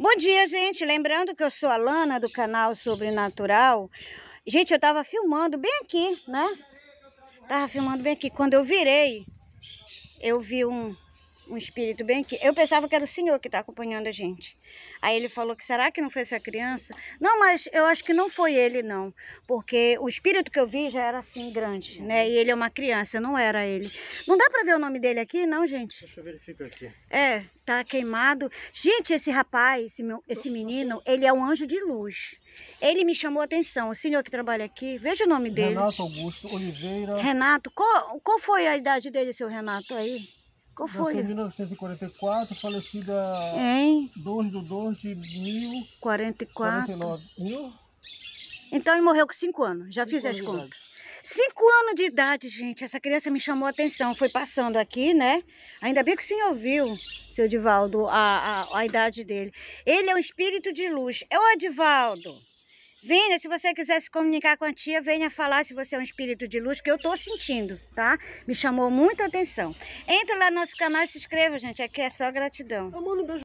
Bom dia, gente. Lembrando que eu sou a Lana do canal Sobrenatural. Gente, eu tava filmando bem aqui, né? Tava filmando bem aqui. Quando eu virei, eu vi um, um espírito bem aqui. Eu pensava que era o senhor que está acompanhando a gente. Aí ele falou que será que não foi essa criança? Não, mas eu acho que não foi ele, não. Porque o espírito que eu vi já era assim, grande, né? E ele é uma criança, não era ele. Não dá para ver o nome dele aqui, não, gente? Deixa eu verificar aqui. É, tá queimado. Gente, esse rapaz, esse, meu, esse menino, ele é um anjo de luz. Ele me chamou a atenção. O senhor que trabalha aqui, veja o nome dele. Renato Augusto Oliveira. Renato, qual, qual foi a idade dele, seu Renato, aí? Qual foi? em 1944, falecida em 2 de 2 de 1044. Então ele morreu com 5 anos, já cinco fiz as contas. 5 anos de idade, gente, essa criança me chamou a atenção, foi passando aqui, né? Ainda bem que o senhor viu, seu Edivaldo, a, a, a idade dele. Ele é um espírito de luz. É o Edivaldo. Venha, se você quiser se comunicar com a tia, venha falar se você é um espírito de luz, que eu tô sentindo, tá? Me chamou muita atenção. Entra lá no nosso canal e se inscreva, gente. Aqui é só gratidão.